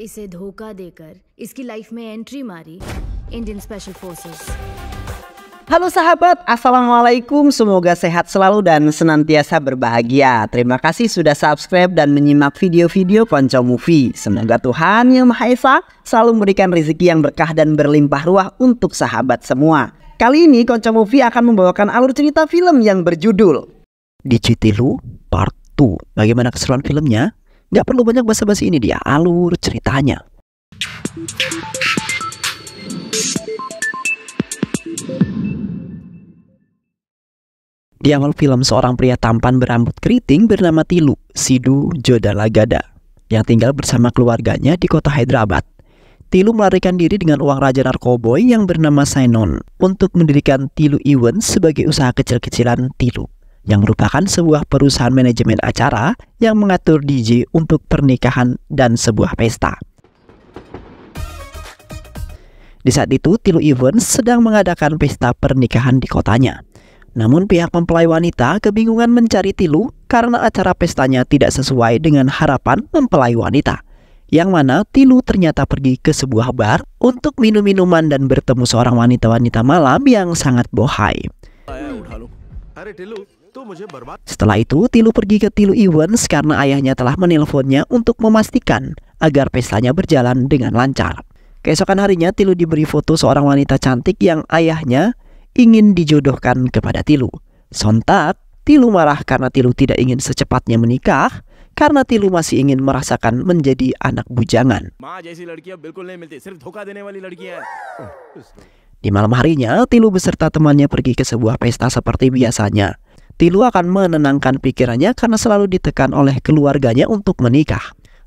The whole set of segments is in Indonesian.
इसे धोखा देकर इसकी लाइफ में एंट्री मारी Indian special forces Halo sahabat, Assalamualaikum, semoga sehat selalu dan senantiasa berbahagia Terima kasih sudah subscribe dan menyimak video-video Ponco Movie Semoga Tuhan Yang Maha Esa selalu memberikan rezeki yang berkah dan berlimpah ruah untuk sahabat semua Kali ini Konco Movie akan membawakan alur cerita film yang berjudul Dicitilu Part 2 Bagaimana keseruan filmnya? Nggak perlu banyak basa-basi ini dia, alur ceritanya. Di awal film seorang pria tampan berambut keriting bernama Tilu, Sidu Jodalagada, yang tinggal bersama keluarganya di kota Hyderabad. Tilu melarikan diri dengan uang raja narkoboy yang bernama Sainon untuk mendirikan Tilu Iwan sebagai usaha kecil-kecilan Tilu yang merupakan sebuah perusahaan manajemen acara yang mengatur DJ untuk pernikahan dan sebuah pesta. Di saat itu, Tilu Evans sedang mengadakan pesta pernikahan di kotanya. Namun pihak mempelai wanita kebingungan mencari Tilu karena acara pestanya tidak sesuai dengan harapan mempelai wanita. Yang mana Tilu ternyata pergi ke sebuah bar untuk minum minuman dan bertemu seorang wanita-wanita malam yang sangat bohai. Setelah itu, Tilu pergi ke Tilu Events karena ayahnya telah menelponnya untuk memastikan agar pestanya berjalan dengan lancar. Keesokan harinya, Tilu diberi foto seorang wanita cantik yang ayahnya ingin dijodohkan kepada Tilu. Sontak, Tilu marah karena Tilu tidak ingin secepatnya menikah karena Tilu masih ingin merasakan menjadi anak bujangan. Di malam harinya, Tilu beserta temannya pergi ke sebuah pesta seperti biasanya. Tilu akan menenangkan pikirannya karena selalu ditekan oleh keluarganya untuk menikah.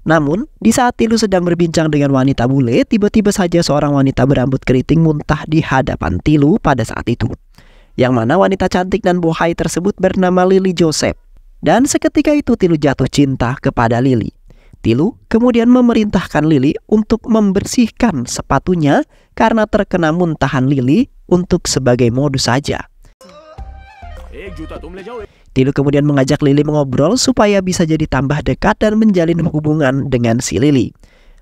Namun, di saat Tilu sedang berbincang dengan wanita bule, tiba-tiba saja seorang wanita berambut keriting muntah di hadapan Tilu pada saat itu. Yang mana wanita cantik dan bohai tersebut bernama Lily Joseph. Dan seketika itu Tilu jatuh cinta kepada Lily. Tilu kemudian memerintahkan Lily untuk membersihkan sepatunya karena terkena muntahan Lily untuk sebagai modus saja. Ya. Tilu kemudian mengajak Lili mengobrol supaya bisa jadi tambah dekat dan menjalin hubungan dengan si Lili.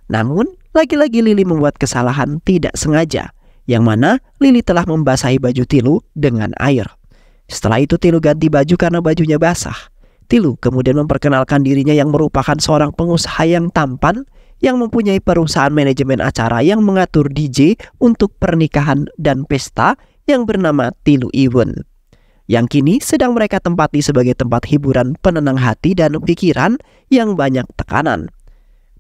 Namun, lagi-lagi Lili membuat kesalahan tidak sengaja, yang mana Lili telah membasahi baju Tilu dengan air. Setelah itu Tilu ganti baju karena bajunya basah. Tilu kemudian memperkenalkan dirinya yang merupakan seorang pengusaha yang tampan yang mempunyai perusahaan manajemen acara yang mengatur DJ untuk pernikahan dan pesta yang bernama Tilu Event yang kini sedang mereka tempati sebagai tempat hiburan penenang hati dan pikiran yang banyak tekanan.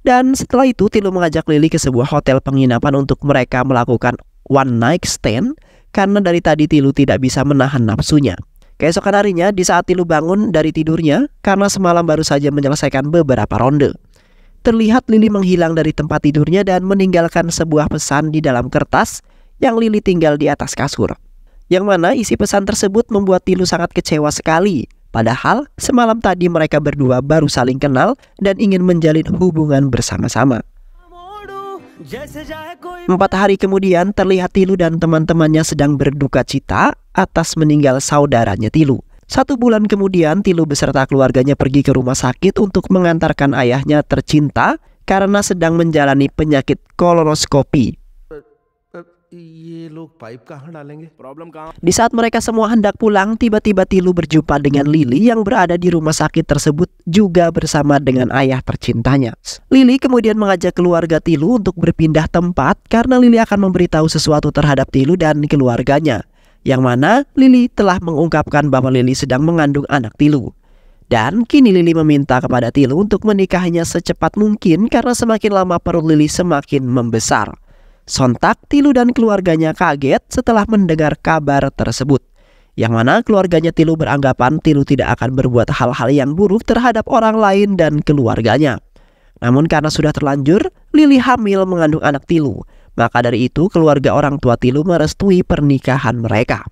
Dan setelah itu Tilu mengajak Lily ke sebuah hotel penginapan untuk mereka melakukan one night stand karena dari tadi Tilu tidak bisa menahan nafsunya. Keesokan harinya di saat Tilu bangun dari tidurnya karena semalam baru saja menyelesaikan beberapa ronde. Terlihat Lily menghilang dari tempat tidurnya dan meninggalkan sebuah pesan di dalam kertas yang Lily tinggal di atas kasur yang mana isi pesan tersebut membuat Tilu sangat kecewa sekali. Padahal semalam tadi mereka berdua baru saling kenal dan ingin menjalin hubungan bersama-sama. Empat hari kemudian terlihat Tilu dan teman-temannya sedang berduka cita atas meninggal saudaranya Tilu. Satu bulan kemudian Tilu beserta keluarganya pergi ke rumah sakit untuk mengantarkan ayahnya tercinta karena sedang menjalani penyakit kolonoskopi ये लोग pipe डालेंगे problem Di saat mereka semua hendak pulang, tiba-tiba Tilu berjumpa dengan Lily yang berada di rumah sakit tersebut juga bersama dengan ayah tercintanya. Lily kemudian mengajak keluarga Tilu untuk berpindah tempat karena Lily akan memberitahu sesuatu terhadap Tilu dan keluarganya. Yang mana Lily telah mengungkapkan bahwa Lily sedang mengandung anak Tilu. Dan kini Lily meminta kepada Tilu untuk menikahinya secepat mungkin karena semakin lama perut Lily semakin membesar. Sontak Tilu dan keluarganya kaget setelah mendengar kabar tersebut. Yang mana keluarganya Tilu beranggapan Tilu tidak akan berbuat hal-hal yang buruk terhadap orang lain dan keluarganya. Namun karena sudah terlanjur, Lili hamil mengandung anak Tilu. Maka dari itu keluarga orang tua Tilu merestui pernikahan mereka.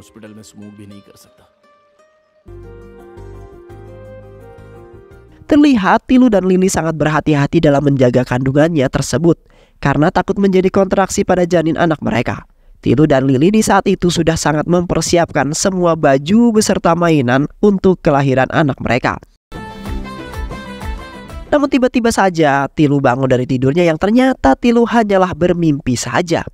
hospital saya Terlihat Tilu dan Lili sangat berhati-hati dalam menjaga kandungannya tersebut karena takut menjadi kontraksi pada janin anak mereka. Tilu dan Lili di saat itu sudah sangat mempersiapkan semua baju beserta mainan untuk kelahiran anak mereka. Namun tiba-tiba saja Tilu bangun dari tidurnya yang ternyata Tilu hanyalah bermimpi saja.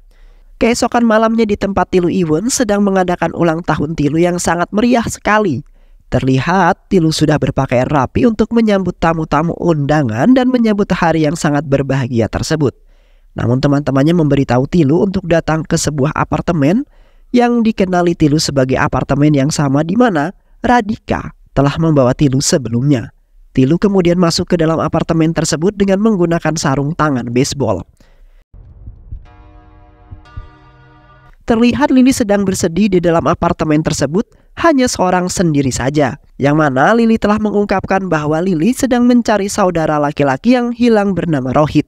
Keesokan malamnya di tempat Tilu Iwon sedang mengadakan ulang tahun Tilu yang sangat meriah sekali. Terlihat Tilu sudah berpakaian rapi untuk menyambut tamu-tamu undangan dan menyambut hari yang sangat berbahagia tersebut. Namun teman-temannya memberitahu Tilu untuk datang ke sebuah apartemen yang dikenali Tilu sebagai apartemen yang sama di mana Radika telah membawa Tilu sebelumnya. Tilu kemudian masuk ke dalam apartemen tersebut dengan menggunakan sarung tangan baseball. Terlihat Lili sedang bersedih di dalam apartemen tersebut hanya seorang sendiri saja. Yang mana Lili telah mengungkapkan bahwa Lili sedang mencari saudara laki-laki yang hilang bernama Rohit.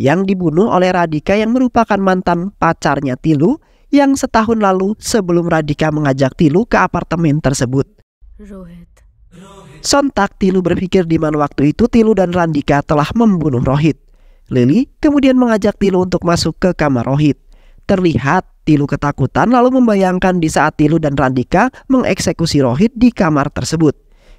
Yang dibunuh oleh Radika yang merupakan mantan pacarnya Tilu yang setahun lalu sebelum Radika mengajak Tilu ke apartemen tersebut. Rohit. Sontak Tilu berpikir di mana waktu itu Tilu dan Radika telah membunuh Rohit. Lili kemudian mengajak Tilu untuk masuk ke kamar Rohit terlihat Tilu ketakutan lalu membayangkan di saat Tilu dan Randika mengeksekusi Rohit di kamar tersebut.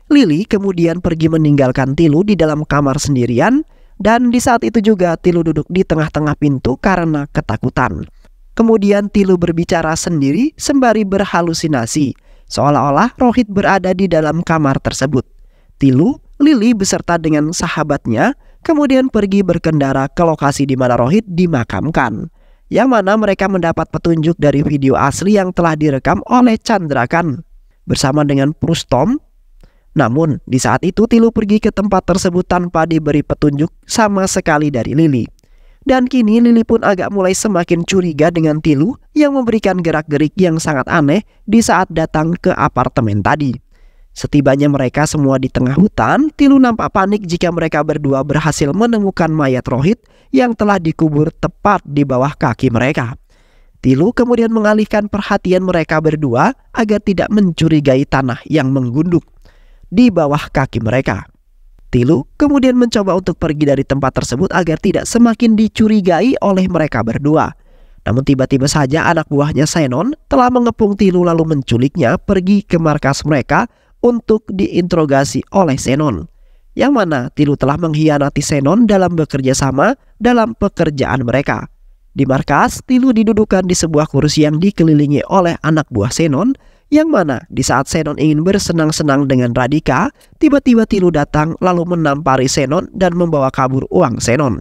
Lili kemudian pergi meninggalkan Tilu di dalam kamar sendirian dan di saat itu juga Tilu duduk di tengah-tengah pintu karena ketakutan. Kemudian Tilu berbicara sendiri sembari berhalusinasi, seolah-olah Rohit berada di dalam kamar tersebut. Tilu, Lili beserta dengan sahabatnya kemudian pergi berkendara ke lokasi di mana Rohit dimakamkan yang mana mereka mendapat petunjuk dari video asli yang telah direkam oleh Chandra Khan bersama dengan Prustom. Namun, di saat itu Tilu pergi ke tempat tersebut tanpa diberi petunjuk sama sekali dari Lily. Dan kini Lily pun agak mulai semakin curiga dengan Tilu yang memberikan gerak-gerik yang sangat aneh di saat datang ke apartemen tadi. Setibanya mereka semua di tengah hutan, Tilu nampak panik jika mereka berdua berhasil menemukan mayat Rohit yang telah dikubur tepat di bawah kaki mereka. Tilu kemudian mengalihkan perhatian mereka berdua agar tidak mencurigai tanah yang menggunduk di bawah kaki mereka. Tilu kemudian mencoba untuk pergi dari tempat tersebut agar tidak semakin dicurigai oleh mereka berdua. Namun tiba-tiba saja anak buahnya Senon telah mengepung Tilu lalu menculiknya pergi ke markas mereka untuk diinterogasi oleh Senon, Yang mana Tilu telah mengkhianati Senon dalam bekerja sama dalam pekerjaan mereka. Di markas, Tilu didudukan di sebuah kursi yang dikelilingi oleh anak buah Senon, yang mana di saat Senon ingin bersenang-senang dengan Radika, tiba-tiba Tilu datang lalu menampari Senon dan membawa kabur uang Senon.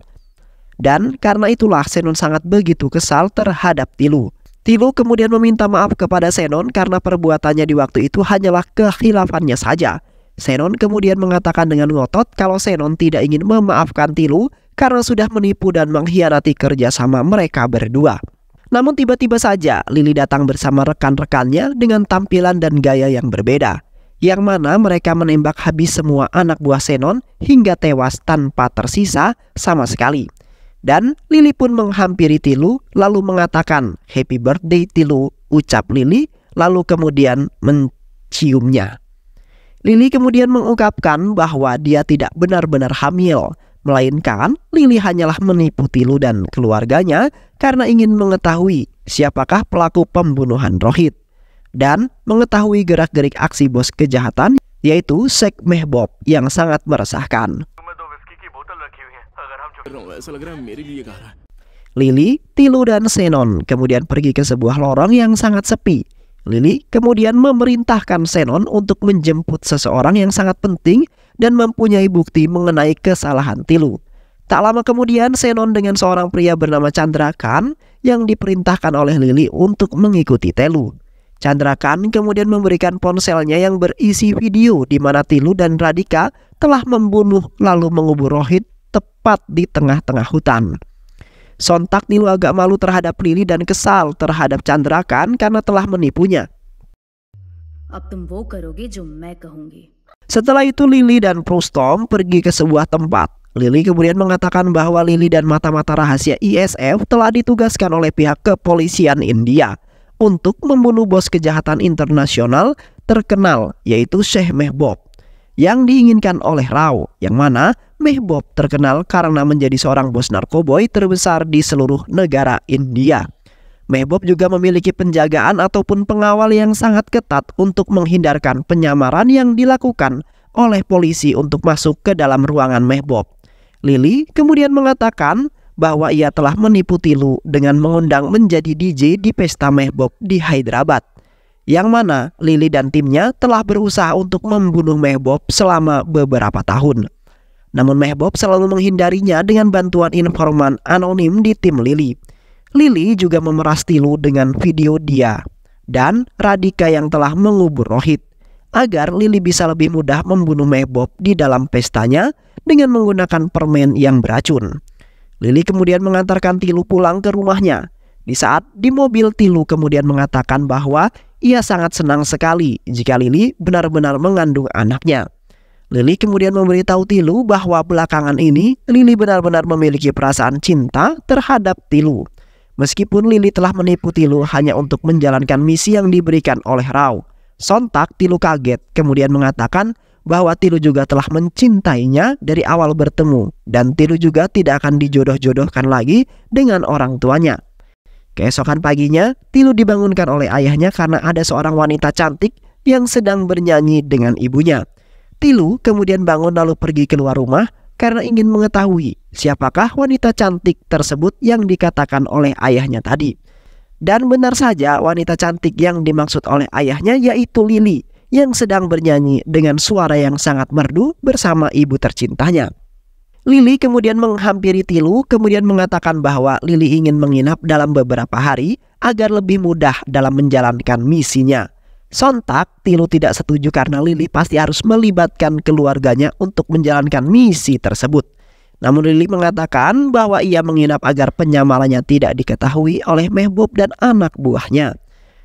Dan karena itulah Senon sangat begitu kesal terhadap Tilu. Tilu kemudian meminta maaf kepada Senon karena perbuatannya di waktu itu hanyalah kehilafannya saja. Senon kemudian mengatakan dengan ngotot kalau Senon tidak ingin memaafkan Tilu karena sudah menipu dan mengkhianati kerjasama mereka berdua. Namun tiba-tiba saja Lili datang bersama rekan-rekannya dengan tampilan dan gaya yang berbeda. Yang mana mereka menembak habis semua anak buah Senon hingga tewas tanpa tersisa sama sekali. Dan Lili pun menghampiri Tilu lalu mengatakan happy birthday Tilu ucap Lili lalu kemudian menciumnya. Lili kemudian mengungkapkan bahwa dia tidak benar-benar hamil melainkan Lili hanyalah menipu Tilu dan keluarganya karena ingin mengetahui siapakah pelaku pembunuhan Rohit dan mengetahui gerak-gerik aksi bos kejahatan yaitu Sek Bob, yang sangat meresahkan. Lili, Tilu, dan Senon kemudian pergi ke sebuah lorong yang sangat sepi. Lili kemudian memerintahkan Senon untuk menjemput seseorang yang sangat penting dan mempunyai bukti mengenai kesalahan Tilu. Tak lama kemudian Senon dengan seorang pria bernama Chandra Khan yang diperintahkan oleh Lili untuk mengikuti Telu. Chandra Khan kemudian memberikan ponselnya yang berisi video di mana Tilu dan Radika telah membunuh lalu mengubur Rohit tepat di tengah-tengah hutan. Sontak Nilu agak malu terhadap Lili dan kesal terhadap Chandrakan karena telah menipunya. Setelah itu Lili dan Prostom pergi ke sebuah tempat. Lili kemudian mengatakan bahwa Lili dan mata-mata rahasia ISF telah ditugaskan oleh pihak kepolisian India untuk membunuh bos kejahatan internasional terkenal yaitu Sheikh Mehbob yang diinginkan oleh Rao, yang mana Mehbob terkenal karena menjadi seorang bos narkoboy terbesar di seluruh negara India. Mehbob juga memiliki penjagaan ataupun pengawal yang sangat ketat untuk menghindarkan penyamaran yang dilakukan oleh polisi untuk masuk ke dalam ruangan Mehbob. Lily kemudian mengatakan bahwa ia telah menipu Tilu dengan mengundang menjadi DJ di pesta Mehbob di Hyderabad yang mana Lily dan timnya telah berusaha untuk membunuh Mehbob selama beberapa tahun. Namun Mehbob selalu menghindarinya dengan bantuan informan anonim di tim Lily. Lily juga memeras Tilu dengan video dia dan Radika yang telah mengubur Rohit agar Lily bisa lebih mudah membunuh Mehbob di dalam pestanya dengan menggunakan permen yang beracun. Lily kemudian mengantarkan Tilu pulang ke rumahnya di saat di mobil Tilu kemudian mengatakan bahwa ia sangat senang sekali jika Lili benar-benar mengandung anaknya. Lili kemudian memberitahu Tilu bahwa belakangan ini Lili benar-benar memiliki perasaan cinta terhadap Tilu. Meskipun Lili telah menipu Tilu hanya untuk menjalankan misi yang diberikan oleh Rao. Sontak Tilu kaget kemudian mengatakan bahwa Tilu juga telah mencintainya dari awal bertemu dan Tilu juga tidak akan dijodoh-jodohkan lagi dengan orang tuanya. Keesokan paginya, Tilu dibangunkan oleh ayahnya karena ada seorang wanita cantik yang sedang bernyanyi dengan ibunya. Tilu kemudian bangun lalu pergi keluar rumah karena ingin mengetahui siapakah wanita cantik tersebut yang dikatakan oleh ayahnya tadi. Dan benar saja wanita cantik yang dimaksud oleh ayahnya yaitu Lili yang sedang bernyanyi dengan suara yang sangat merdu bersama ibu tercintanya. Lili kemudian menghampiri Tilu, kemudian mengatakan bahwa Lili ingin menginap dalam beberapa hari agar lebih mudah dalam menjalankan misinya. Sontak, Tilu tidak setuju karena Lili pasti harus melibatkan keluarganya untuk menjalankan misi tersebut. Namun Lili mengatakan bahwa ia menginap agar penyamarannya tidak diketahui oleh Mehbob dan anak buahnya.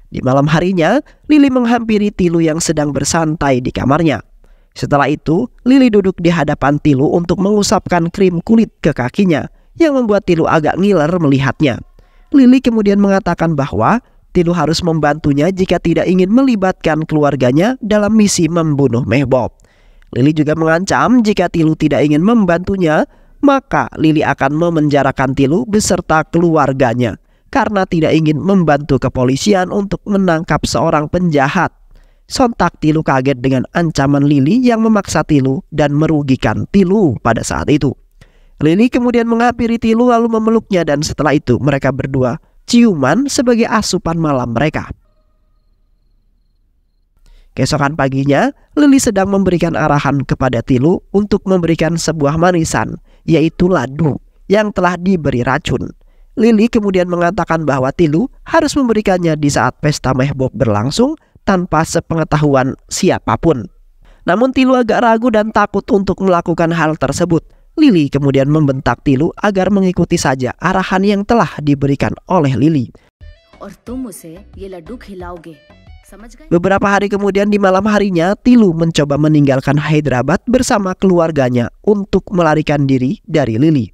Di malam harinya, Lili menghampiri Tilu yang sedang bersantai di kamarnya. Setelah itu, Lily duduk di hadapan Tilu untuk mengusapkan krim kulit ke kakinya, yang membuat Tilu agak ngiler melihatnya. Lily kemudian mengatakan bahwa Tilu harus membantunya jika tidak ingin melibatkan keluarganya dalam misi membunuh Mehbob. Lily juga mengancam jika Tilu tidak ingin membantunya, maka Lily akan memenjarakan Tilu beserta keluarganya karena tidak ingin membantu kepolisian untuk menangkap seorang penjahat Sontak Tilu kaget dengan ancaman Lili yang memaksa Tilu dan merugikan Tilu pada saat itu. Lili kemudian menghampiri Tilu lalu memeluknya dan setelah itu mereka berdua ciuman sebagai asupan malam mereka. Keesokan paginya, Lili sedang memberikan arahan kepada Tilu untuk memberikan sebuah manisan, yaitu ladu yang telah diberi racun. Lili kemudian mengatakan bahwa Tilu harus memberikannya di saat pesta Mehbob berlangsung tanpa sepengetahuan siapapun. Namun Tilu agak ragu dan takut untuk melakukan hal tersebut. Lili kemudian membentak Tilu agar mengikuti saja arahan yang telah diberikan oleh Lili. Beberapa hari kemudian di malam harinya, Tilu mencoba meninggalkan Hyderabad bersama keluarganya untuk melarikan diri dari Lili.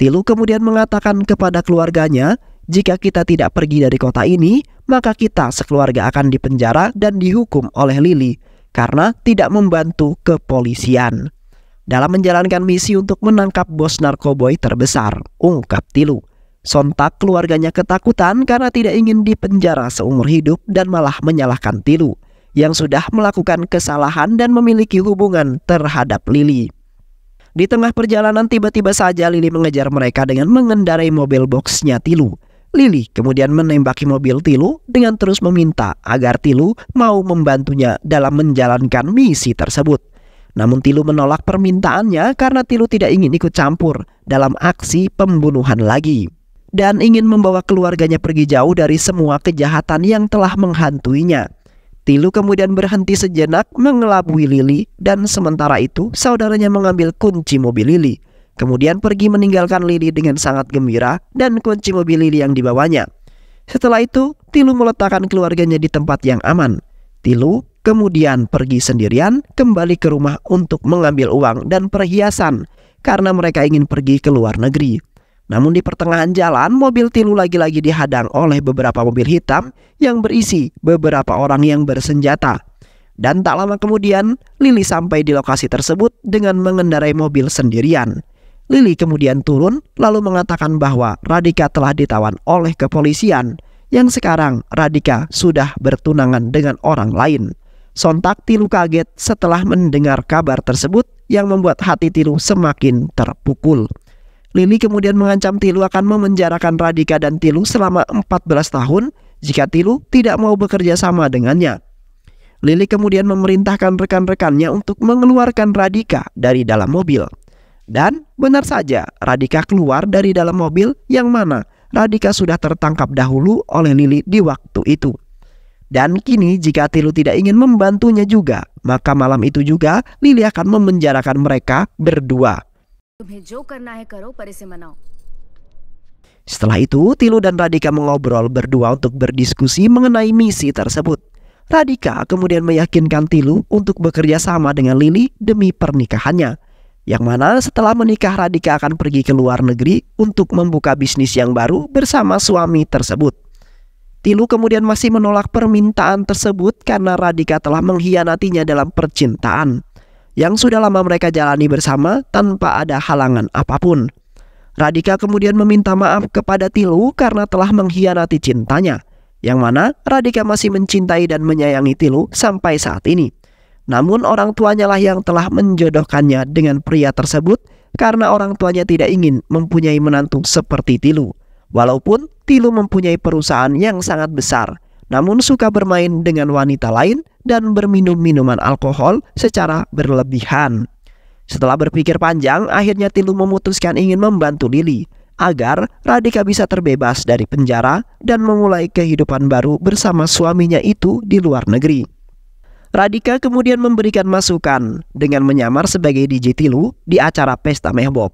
Tilu kemudian mengatakan kepada keluarganya, jika kita tidak pergi dari kota ini, maka kita sekeluarga akan dipenjara dan dihukum oleh Lily karena tidak membantu kepolisian. Dalam menjalankan misi untuk menangkap bos narkoboy terbesar, ungkap Tilu. Sontak keluarganya ketakutan karena tidak ingin dipenjara seumur hidup dan malah menyalahkan Tilu yang sudah melakukan kesalahan dan memiliki hubungan terhadap Lily. Di tengah perjalanan tiba-tiba saja Lily mengejar mereka dengan mengendarai mobil boxnya Tilu. Lili kemudian menembaki mobil Tilu dengan terus meminta agar Tilu mau membantunya dalam menjalankan misi tersebut. Namun Tilu menolak permintaannya karena Tilu tidak ingin ikut campur dalam aksi pembunuhan lagi. Dan ingin membawa keluarganya pergi jauh dari semua kejahatan yang telah menghantuinya. Tilu kemudian berhenti sejenak mengelabui Lili dan sementara itu saudaranya mengambil kunci mobil Lili. Kemudian pergi meninggalkan Lili dengan sangat gembira dan kunci mobil Lili yang dibawanya. Setelah itu, Tilu meletakkan keluarganya di tempat yang aman. Tilu kemudian pergi sendirian kembali ke rumah untuk mengambil uang dan perhiasan karena mereka ingin pergi ke luar negeri. Namun di pertengahan jalan, mobil Tilu lagi-lagi dihadang oleh beberapa mobil hitam yang berisi beberapa orang yang bersenjata. Dan tak lama kemudian, Lili sampai di lokasi tersebut dengan mengendarai mobil sendirian. Lili kemudian turun lalu mengatakan bahwa Radika telah ditawan oleh kepolisian yang sekarang Radika sudah bertunangan dengan orang lain. Sontak Tilu kaget setelah mendengar kabar tersebut yang membuat hati Tilu semakin terpukul. Lili kemudian mengancam Tilu akan memenjarakan Radika dan Tilu selama 14 tahun jika Tilu tidak mau bekerja sama dengannya. Lili kemudian memerintahkan rekan-rekannya untuk mengeluarkan Radika dari dalam mobil. Dan benar saja, Radika keluar dari dalam mobil yang mana Radika sudah tertangkap dahulu oleh Lili di waktu itu. Dan kini jika Tilu tidak ingin membantunya juga, maka malam itu juga Lili akan memenjarakan mereka berdua. Setelah itu, Tilu dan Radika mengobrol berdua untuk berdiskusi mengenai misi tersebut. Radika kemudian meyakinkan Tilu untuk bekerja sama dengan Lili demi pernikahannya yang mana setelah menikah Radika akan pergi ke luar negeri untuk membuka bisnis yang baru bersama suami tersebut. Tilu kemudian masih menolak permintaan tersebut karena Radika telah mengkhianatinya dalam percintaan yang sudah lama mereka jalani bersama tanpa ada halangan apapun. Radika kemudian meminta maaf kepada Tilu karena telah mengkhianati cintanya, yang mana Radika masih mencintai dan menyayangi Tilu sampai saat ini. Namun orang tuanya lah yang telah menjodohkannya dengan pria tersebut karena orang tuanya tidak ingin mempunyai menantu seperti Tilu. Walaupun Tilu mempunyai perusahaan yang sangat besar, namun suka bermain dengan wanita lain dan berminum minuman alkohol secara berlebihan. Setelah berpikir panjang, akhirnya Tilu memutuskan ingin membantu Lili agar Radika bisa terbebas dari penjara dan memulai kehidupan baru bersama suaminya itu di luar negeri. Radika kemudian memberikan masukan dengan menyamar sebagai DJ Tilu di acara Pesta Mehbob.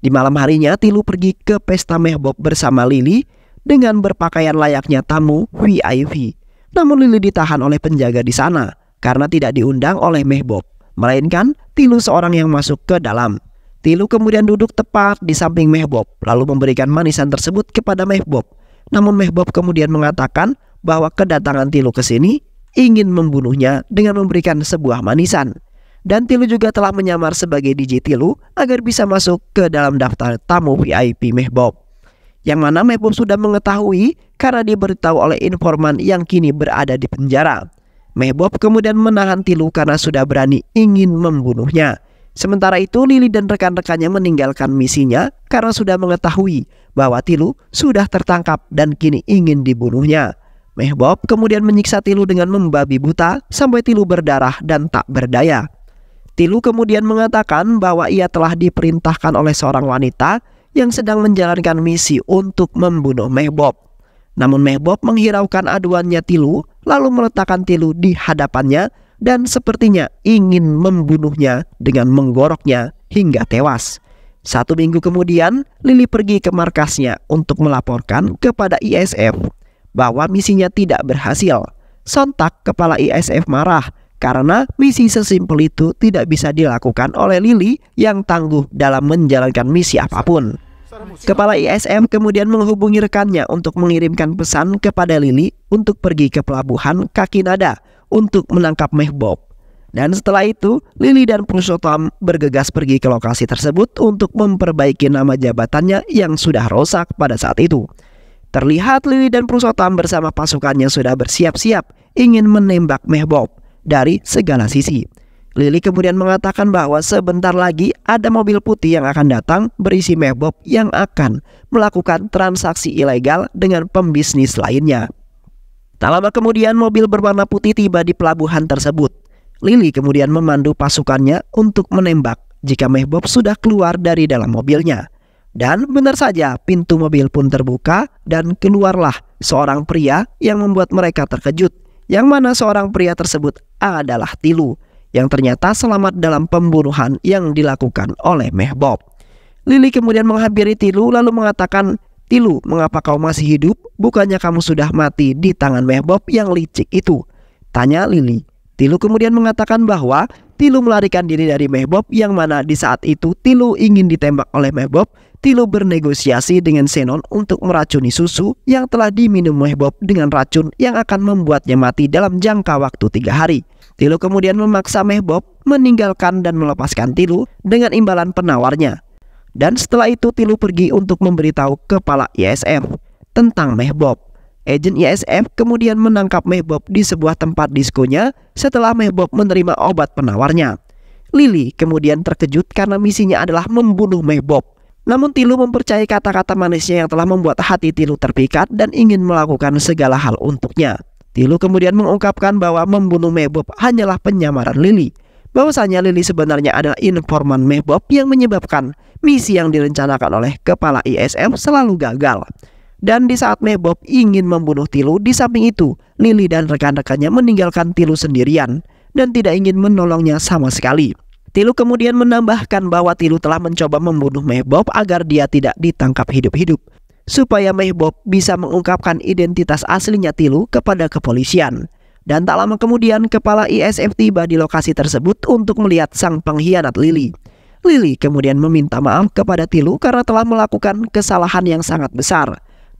Di malam harinya Tilu pergi ke Pesta Mehbob bersama Lili dengan berpakaian layaknya tamu VIP. Namun Lili ditahan oleh penjaga di sana karena tidak diundang oleh Mehbob, melainkan Tilu seorang yang masuk ke dalam. Tilu kemudian duduk tepat di samping Mehbob lalu memberikan manisan tersebut kepada Mehbob. Namun Mehbob kemudian mengatakan bahwa kedatangan Tilu ke sini ingin membunuhnya dengan memberikan sebuah manisan. Dan Tilu juga telah menyamar sebagai DJ Tilu agar bisa masuk ke dalam daftar tamu VIP Mehbob. Yang mana Mehbob sudah mengetahui karena diberitahu oleh informan yang kini berada di penjara. Mehbob kemudian menahan Tilu karena sudah berani ingin membunuhnya. Sementara itu Lili dan rekan-rekannya meninggalkan misinya karena sudah mengetahui bahwa Tilu sudah tertangkap dan kini ingin dibunuhnya. Mehbob kemudian menyiksa Tilu dengan membabi buta sampai Tilu berdarah dan tak berdaya. Tilu kemudian mengatakan bahwa ia telah diperintahkan oleh seorang wanita yang sedang menjalankan misi untuk membunuh Mehbob. Namun Mehbob menghiraukan aduannya Tilu lalu meletakkan Tilu di hadapannya dan sepertinya ingin membunuhnya dengan menggoroknya hingga tewas. Satu minggu kemudian, Lili pergi ke markasnya untuk melaporkan kepada ISF bahwa misinya tidak berhasil. Sontak kepala ISF marah karena misi sesimpel itu tidak bisa dilakukan oleh Lily yang tangguh dalam menjalankan misi apapun. Kepala ISM kemudian menghubungi rekannya untuk mengirimkan pesan kepada Lily untuk pergi ke pelabuhan Kakinada untuk menangkap Mehbob. Dan setelah itu, Lily dan Prusotam bergegas pergi ke lokasi tersebut untuk memperbaiki nama jabatannya yang sudah rusak pada saat itu. Terlihat Lili dan Prusotam bersama pasukannya sudah bersiap-siap ingin menembak Mehbob dari segala sisi. Lili kemudian mengatakan bahwa sebentar lagi ada mobil putih yang akan datang berisi Mehbob yang akan melakukan transaksi ilegal dengan pembisnis lainnya. Tak lama kemudian mobil berwarna putih tiba di pelabuhan tersebut. Lili kemudian memandu pasukannya untuk menembak jika Mehbob sudah keluar dari dalam mobilnya. Dan benar saja, pintu mobil pun terbuka dan keluarlah seorang pria yang membuat mereka terkejut. Yang mana seorang pria tersebut adalah Tilu yang ternyata selamat dalam pembunuhan yang dilakukan oleh Mehbob. Lili kemudian menghampiri Tilu lalu mengatakan, Tilu, mengapa kau masih hidup? Bukannya kamu sudah mati di tangan Mehbob yang licik itu? Tanya Lili. Tilu kemudian mengatakan bahwa Tilu melarikan diri dari Mehbob yang mana di saat itu Tilu ingin ditembak oleh Mehbob Tilo bernegosiasi dengan Xenon untuk meracuni susu yang telah diminum oleh Bob dengan racun yang akan membuatnya mati dalam jangka waktu tiga hari. Tilo kemudian memaksa Mehbob meninggalkan dan melepaskan Tilo dengan imbalan penawarnya. Dan setelah itu Tilo pergi untuk memberitahu kepala ISM tentang Mehbob. Agent ISM kemudian menangkap Mehbob di sebuah tempat diskonya setelah Mehbob menerima obat penawarnya. Lily kemudian terkejut karena misinya adalah membunuh Mehbob. Namun Tilu mempercayai kata-kata manisnya yang telah membuat hati Tilu terpikat dan ingin melakukan segala hal untuknya. Tilu kemudian mengungkapkan bahwa membunuh Mebob hanyalah penyamaran Lily. Bahwasanya Lily sebenarnya adalah informan Mebob yang menyebabkan misi yang direncanakan oleh kepala ISM selalu gagal. Dan di saat Mebob ingin membunuh Tilu, di samping itu Lily dan rekan-rekannya meninggalkan Tilu sendirian dan tidak ingin menolongnya sama sekali. Tilu kemudian menambahkan bahwa Tilu telah mencoba membunuh Mehbob agar dia tidak ditangkap hidup-hidup, supaya Mehbob bisa mengungkapkan identitas aslinya Tilu kepada kepolisian. Dan tak lama kemudian, kepala ISF tiba di lokasi tersebut untuk melihat sang pengkhianat Lily. Lily kemudian meminta maaf kepada Tilu karena telah melakukan kesalahan yang sangat besar.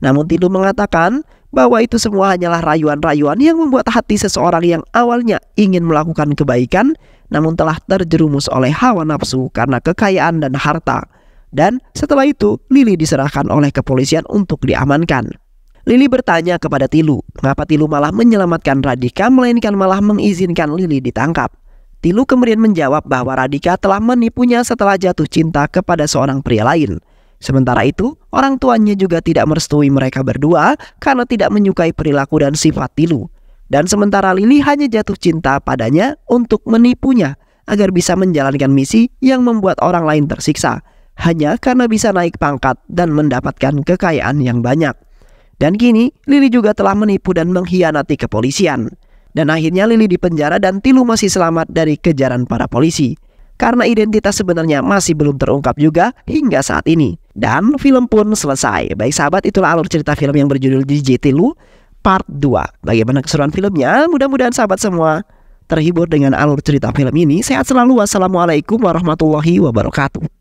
Namun Tilu mengatakan bahwa itu semua hanyalah rayuan-rayuan yang membuat hati seseorang yang awalnya ingin melakukan kebaikan namun telah terjerumus oleh hawa nafsu karena kekayaan dan harta. Dan setelah itu, Lili diserahkan oleh kepolisian untuk diamankan. Lili bertanya kepada Tilu, mengapa Tilu malah menyelamatkan Radika melainkan malah mengizinkan Lili ditangkap. Tilu kemudian menjawab bahwa Radika telah menipunya setelah jatuh cinta kepada seorang pria lain. Sementara itu, orang tuanya juga tidak merestui mereka berdua karena tidak menyukai perilaku dan sifat Tilu. Dan sementara Lily hanya jatuh cinta padanya untuk menipunya agar bisa menjalankan misi yang membuat orang lain tersiksa hanya karena bisa naik pangkat dan mendapatkan kekayaan yang banyak. Dan kini Lily juga telah menipu dan mengkhianati kepolisian. Dan akhirnya Lily dipenjara dan Tilu masih selamat dari kejaran para polisi karena identitas sebenarnya masih belum terungkap juga hingga saat ini. Dan film pun selesai. Baik sahabat, itulah alur cerita film yang berjudul JJ Tilu part 2. Bagaimana keseruan filmnya? Mudah-mudahan sahabat semua terhibur dengan alur cerita film ini. Sehat selalu. Wassalamualaikum warahmatullahi wabarakatuh.